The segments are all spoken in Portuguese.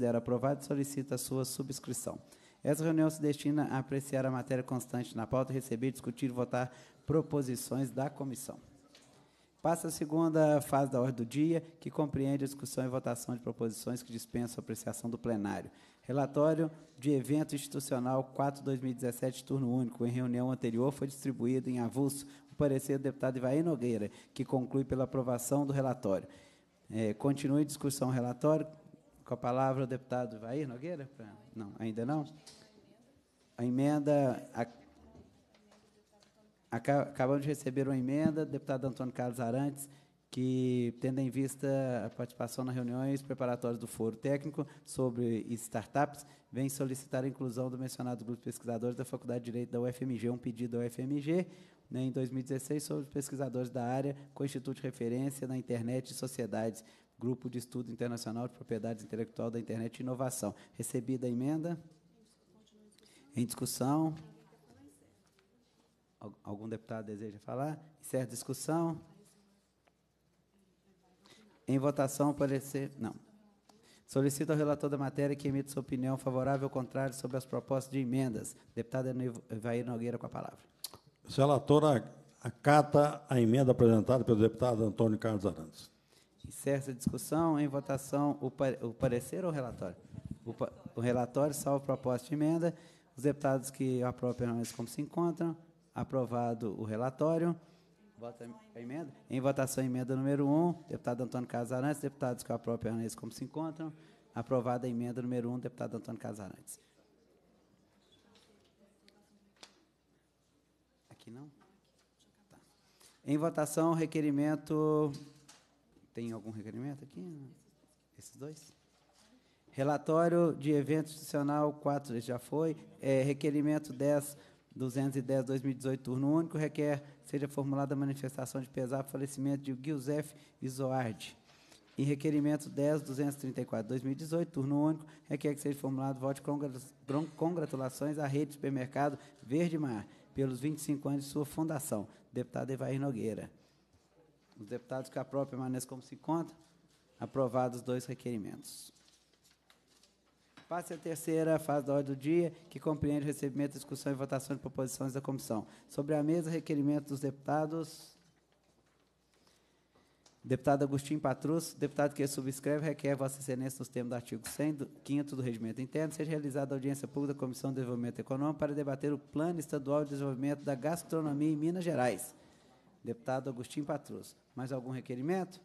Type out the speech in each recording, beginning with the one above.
considera aprovado, solicita a sua subscrição. Essa reunião se destina a apreciar a matéria constante na pauta, receber, discutir e votar proposições da comissão. Passa a segunda fase da ordem do dia, que compreende a discussão e votação de proposições que dispensam a apreciação do plenário. Relatório de evento institucional 4-2017, turno único, em reunião anterior, foi distribuído em avulso o parecer do deputado Ivaí Nogueira, que conclui pela aprovação do relatório. É, continue discussão relatório, com a palavra o deputado Vair Nogueira? Não, ainda não? A emenda. A, a, acabamos de receber uma emenda, deputado Antônio Carlos Arantes, que, tendo em vista a participação nas reuniões preparatórias do Foro Técnico sobre startups, vem solicitar a inclusão do mencionado grupo de pesquisadores da Faculdade de Direito da UFMG, um pedido da UFMG, né, em 2016, sobre pesquisadores da área com Instituto de Referência na Internet e Sociedades, Grupo de Estudo Internacional de Propriedade Intelectual da Internet e Inovação. Recebida a emenda? Em discussão? Algum deputado deseja falar? Encerra a discussão? Em votação, parecer. Não. Solicito ao relator da matéria que emita sua opinião favorável ou contrária sobre as propostas de emendas. Deputada Evair Nogueira, com a palavra. Relatora acata a emenda apresentada pelo deputado Antônio Carlos Arantes. Encerra a discussão. Em votação, o, par o parecer ou o relatório? O, o relatório, salvo proposta de emenda. Os deputados que aprovam permanecem como se encontram. Aprovado o relatório. Vota a emenda. Em votação, emenda número 1, deputado Antônio Casarantes. Deputados que aprovam permanecem como se encontram. Aprovada a emenda número 1, deputado Antônio Casarantes. Aqui não? Tá. Em votação, requerimento tem algum requerimento aqui? Esses dois? Relatório de evento institucional 4, esse já foi. É, requerimento 10, 210, 2018, turno único, requer seja formulada a manifestação de pesar por falecimento de Giuseppe Isoardi. E requerimento 10, 234, 2018, turno único, requer que seja formulado voto de congratulações à rede de supermercado Verde Mar, pelos 25 anos de sua fundação. Deputado Evair Nogueira. Os deputados que a própria permaneçam como se encontra. Aprovados os dois requerimentos. Passe a terceira fase da ordem do dia, que compreende o recebimento, discussão e votação de proposições da comissão. Sobre a mesa, requerimento dos deputados. Deputado Agostinho Patrus, deputado que subscreve, requer Vossa Excelência, nos termos do artigo 100, do, 5 do Regimento Interno, seja realizada audiência pública da Comissão de Desenvolvimento Econômico para debater o Plano Estadual de Desenvolvimento da Gastronomia em Minas Gerais Deputado Agostinho Patrus. Mais algum requerimento?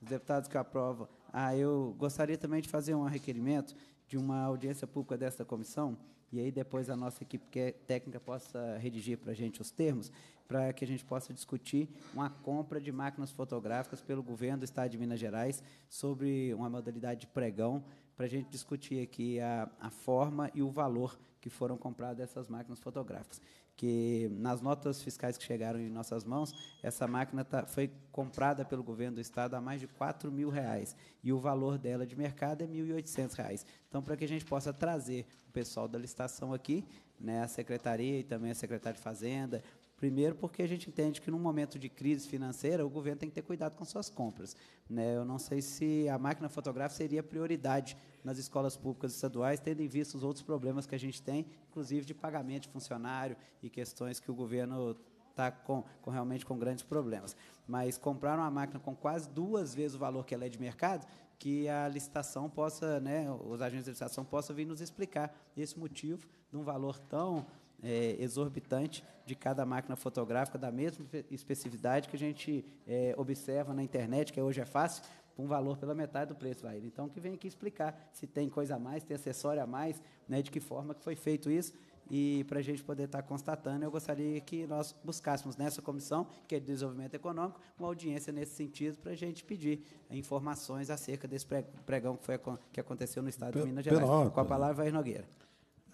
Os deputados que aprovam. Ah, eu gostaria também de fazer um requerimento de uma audiência pública desta comissão, e aí depois a nossa equipe é técnica possa redigir para a gente os termos, para que a gente possa discutir uma compra de máquinas fotográficas pelo governo do Estado de Minas Gerais sobre uma modalidade de pregão para a gente discutir aqui a, a forma e o valor que foram compradas essas máquinas fotográficas. Que nas notas fiscais que chegaram em nossas mãos, essa máquina tá, foi comprada pelo governo do estado a mais de 4 mil reais e o valor dela de mercado é 1.800 reais. Então, para que a gente possa trazer o pessoal da licitação aqui, né, a secretaria e também a secretária de fazenda, Primeiro, porque a gente entende que num momento de crise financeira, o governo tem que ter cuidado com suas compras. Né? Eu não sei se a máquina fotográfica seria prioridade nas escolas públicas estaduais, tendo em vista os outros problemas que a gente tem, inclusive de pagamento de funcionário e questões que o governo está com, com, realmente com grandes problemas. Mas comprar uma máquina com quase duas vezes o valor que ela é de mercado, que a licitação possa, né, os agentes de licitação possam vir nos explicar esse motivo de um valor tão é, exorbitante de cada máquina fotográfica, da mesma especificidade que a gente é, observa na internet, que hoje é fácil, um valor pela metade do preço, vai. Então, que vem aqui explicar se tem coisa a mais, tem acessório a mais, né, de que forma que foi feito isso, e para a gente poder estar tá constatando, eu gostaria que nós buscássemos nessa comissão, que é de desenvolvimento econômico, uma audiência nesse sentido para a gente pedir informações acerca desse pregão que, foi, que aconteceu no Estado de Minas Gerais. com a palavra, Vai Nogueira.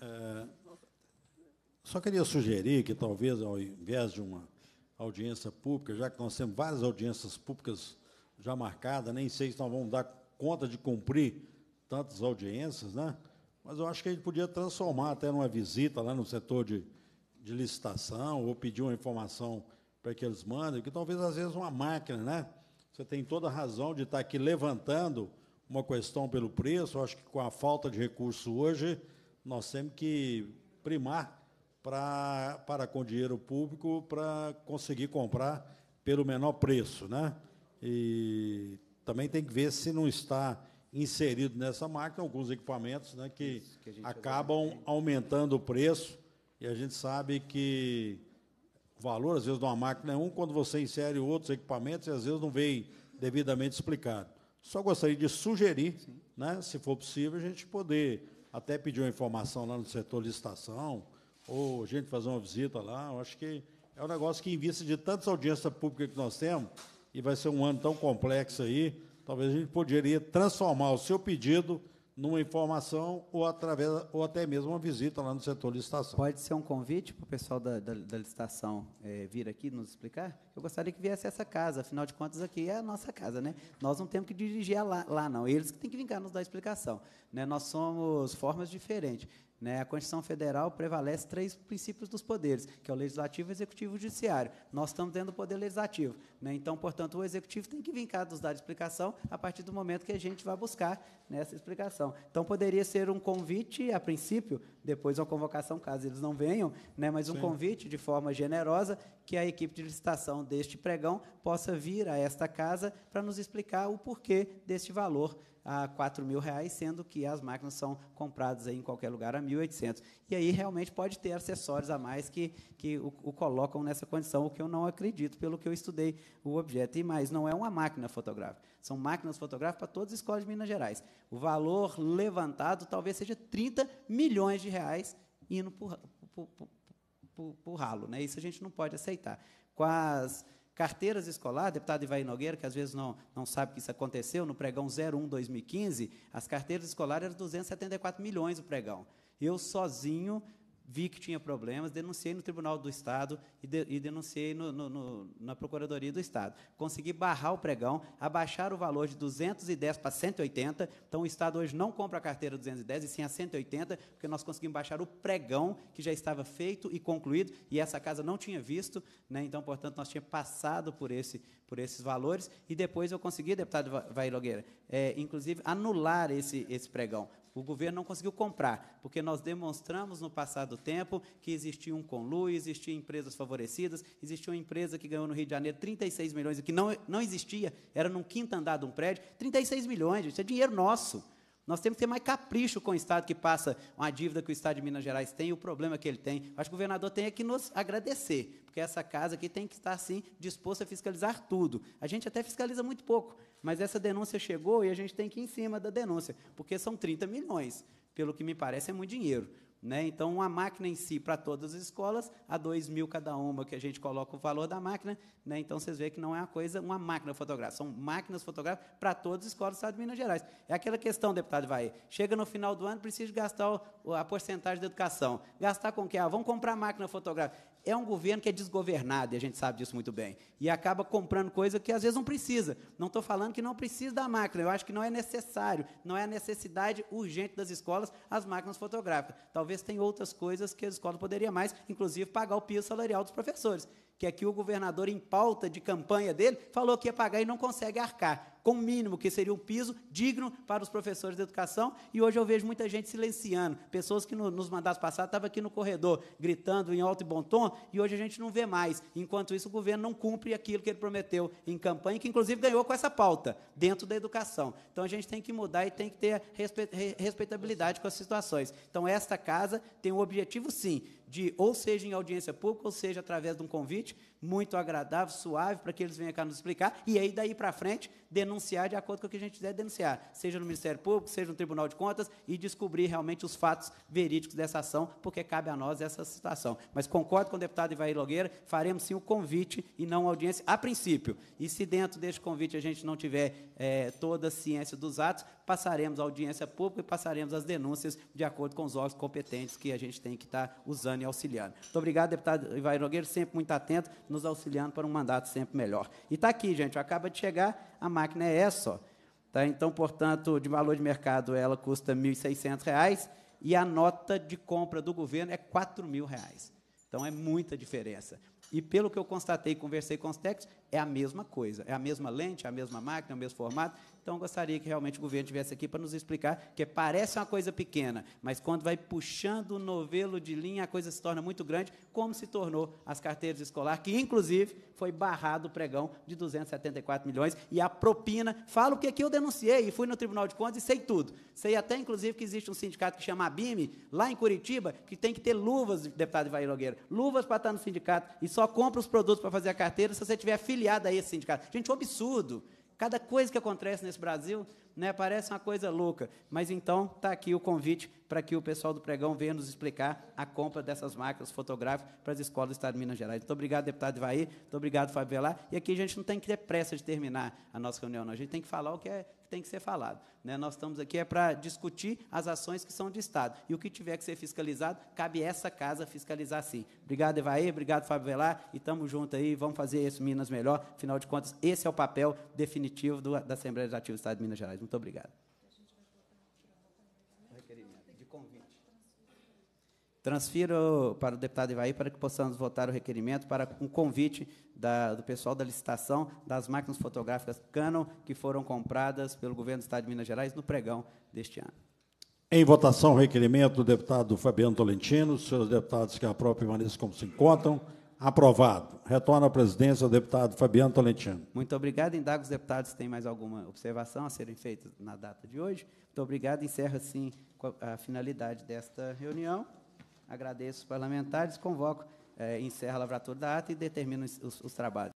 É, só queria sugerir que talvez, ao invés de uma audiência pública, já que nós temos várias audiências públicas já marcadas, nem sei se nós vamos dar conta de cumprir tantas audiências, né? mas eu acho que a gente podia transformar até numa visita lá no setor de, de licitação, ou pedir uma informação para que eles mandem, que talvez às vezes uma máquina, né? Você tem toda a razão de estar aqui levantando uma questão pelo preço. Eu acho que com a falta de recurso hoje, nós temos que primar para com dinheiro público para conseguir comprar pelo menor preço. Né? E também tem que ver se não está inserido nessa máquina alguns equipamentos né, que, que acabam aumentando o preço. E a gente sabe que o valor, às vezes, de uma máquina é um, quando você insere outros equipamentos, e às vezes não vem devidamente explicado. Só gostaria de sugerir, né, se for possível, a gente poder até pedir uma informação lá no setor licitação, ou gente fazer uma visita lá. Eu acho que é um negócio que, em vista de tantas audiências públicas que nós temos, e vai ser um ano tão complexo aí, talvez a gente poderia transformar o seu pedido numa informação ou, através, ou até mesmo uma visita lá no setor de licitação. Pode ser um convite para o pessoal da, da, da licitação é, vir aqui nos explicar? Eu gostaria que viesse essa casa, afinal de contas, aqui é a nossa casa. Né? Nós não temos que dirigir lá, lá não. Eles que têm que vir cá nos dar explicação. Né? Nós somos formas diferentes. Né? A Constituição Federal prevalece três princípios dos poderes, que é o legislativo, executivo e judiciário. Nós estamos dentro do poder legislativo. Né? Então, portanto, o executivo tem que vir cá nos dar explicação a partir do momento que a gente vai buscar nessa explicação. Então, poderia ser um convite, a princípio, depois uma convocação, caso eles não venham, né? mas um Sim. convite de forma generosa que a equipe de licitação deste pregão possa vir a esta casa para nos explicar o porquê deste valor a 4 mil reais, sendo que as máquinas são compradas aí em qualquer lugar a 1.800. E aí realmente pode ter acessórios a mais que, que o, o, colocam nessa condição, o que eu não acredito pelo que eu estudei o objeto. E mais, não é uma máquina fotográfica, são máquinas fotográficas para todas as escolas de Minas Gerais. O valor levantado talvez seja 30 milhões de reais indo para o ralo. Né? Isso a gente não pode aceitar. Com as Carteiras escolares, deputado Ivaí Nogueira, que às vezes não, não sabe que isso aconteceu, no pregão 01 2015, as carteiras escolares eram 274 milhões o pregão. Eu sozinho vi que tinha problemas, denunciei no Tribunal do Estado e, de, e denunciei no, no, no, na Procuradoria do Estado. Consegui barrar o pregão, abaixar o valor de 210 para 180. Então, o Estado hoje não compra a carteira 210 e sim a 180, porque nós conseguimos baixar o pregão que já estava feito e concluído e essa casa não tinha visto. Né? Então, portanto, nós tínhamos passado por, esse, por esses valores e depois eu consegui, deputado Vai Logueira, é, inclusive anular esse, esse pregão. O governo não conseguiu comprar, porque nós demonstramos no passado tempo que existia um conluio, existiam empresas favorecidas, existia uma empresa que ganhou no Rio de Janeiro 36 milhões, que não, não existia, era num quinto andar de um prédio. 36 milhões, isso é dinheiro nosso. Nós temos que ter mais capricho com o Estado que passa uma dívida que o Estado de Minas Gerais tem e o problema que ele tem. Acho que o governador tem que nos agradecer, porque essa casa aqui tem que estar, sim, disposta a fiscalizar tudo. A gente até fiscaliza muito pouco, mas essa denúncia chegou e a gente tem que ir em cima da denúncia, porque são 30 milhões. Pelo que me parece, é muito dinheiro. Né? Então, uma máquina em si, para todas as escolas, a 2 mil cada uma, que a gente coloca o valor da máquina. Né? Então, vocês veem que não é uma coisa, uma máquina fotográfica. São máquinas fotográficas para todas as escolas do Estado de Minas Gerais. É aquela questão, deputado Vai. Chega no final do ano, precisa gastar o, a porcentagem da educação. Gastar com o que? Ah, vamos comprar máquina fotográfica é um governo que é desgovernado, e a gente sabe disso muito bem, e acaba comprando coisa que às vezes não precisa. Não estou falando que não precisa da máquina, eu acho que não é necessário, não é a necessidade urgente das escolas as máquinas fotográficas. Talvez tenha outras coisas que as escolas poderiam mais, inclusive pagar o piso salarial dos professores, que aqui é o governador, em pauta de campanha dele, falou que ia pagar e não consegue arcar com o mínimo, que seria um piso digno para os professores de educação. E hoje eu vejo muita gente silenciando, pessoas que no, nos mandatos passados estavam aqui no corredor, gritando em alto e bom tom, e hoje a gente não vê mais. Enquanto isso, o governo não cumpre aquilo que ele prometeu em campanha, que inclusive ganhou com essa pauta, dentro da educação. Então a gente tem que mudar e tem que ter respeitabilidade com as situações. Então esta casa tem o objetivo, sim, de, ou seja em audiência pública, ou seja através de um convite muito agradável, suave, para que eles venham cá nos explicar, e aí daí para frente denunciar denunciar de acordo com o que a gente quiser denunciar, seja no Ministério Público, seja no Tribunal de Contas, e descobrir realmente os fatos verídicos dessa ação, porque cabe a nós essa situação. Mas concordo com o deputado Ivair Logueira, faremos sim o convite e não audiência, a princípio. E se dentro deste convite a gente não tiver é, toda a ciência dos atos, passaremos a audiência pública e passaremos as denúncias de acordo com os órgãos competentes que a gente tem que estar tá usando e auxiliando. Muito obrigado, deputado Ivair Logueira, sempre muito atento, nos auxiliando para um mandato sempre melhor. E está aqui, gente, acaba de chegar a máquina é essa. Ó, tá? Então, portanto, de valor de mercado, ela custa R$ 1.600 e a nota de compra do governo é R$ 4.000. Então, é muita diferença. E pelo que eu constatei e conversei com os técnicos, é a mesma coisa. É a mesma lente, é a mesma máquina, é o mesmo formato, então, gostaria que realmente o governo estivesse aqui para nos explicar, que parece uma coisa pequena, mas quando vai puxando o novelo de linha, a coisa se torna muito grande, como se tornou as carteiras escolares, que inclusive foi barrado o pregão de 274 milhões e a propina. Falo o que aqui eu denunciei e fui no Tribunal de Contas e sei tudo. Sei até, inclusive, que existe um sindicato que chama ABIME, lá em Curitiba, que tem que ter luvas, deputado Ivair Nogueira, luvas para estar no sindicato e só compra os produtos para fazer a carteira se você tiver afiliado a esse sindicato. Gente, um absurdo. Cada coisa que acontece nesse Brasil, né, parece uma coisa louca. Mas então está aqui o convite para que o pessoal do Pregão venha nos explicar a compra dessas máquinas fotográficas para as escolas do Estado de Minas Gerais. Muito obrigado, deputado Ivaí. Muito obrigado, Fábio Velar. E aqui a gente não tem que ter pressa de terminar a nossa reunião, não. A gente tem que falar o que é que tem que ser falado. Né? Nós estamos aqui é para discutir as ações que são de Estado. E o que tiver que ser fiscalizado, cabe essa casa fiscalizar sim. Obrigado, Evair, obrigado, Fábio Velar, e estamos juntos aí, vamos fazer esse Minas melhor. Afinal de contas, esse é o papel definitivo do, da Assembleia Legislativa do Estado de Minas Gerais. Muito obrigado. Transfiro para o deputado Ivaí para que possamos votar o requerimento para um convite da, do pessoal da licitação das máquinas fotográficas Canon que foram compradas pelo governo do Estado de Minas Gerais no pregão deste ano. Em votação, o requerimento do deputado Fabiano Tolentino, senhores deputados que a própria permaneçam como se encontram. Aprovado. Retorna à presidência o deputado Fabiano Tolentino. Muito obrigado. Indago os deputados se tem mais alguma observação a serem feitas na data de hoje. Muito obrigado. encerro assim, a finalidade desta reunião. Agradeço os parlamentares, convoco, eh, encerro a lavratura da ata e determino os, os trabalhos.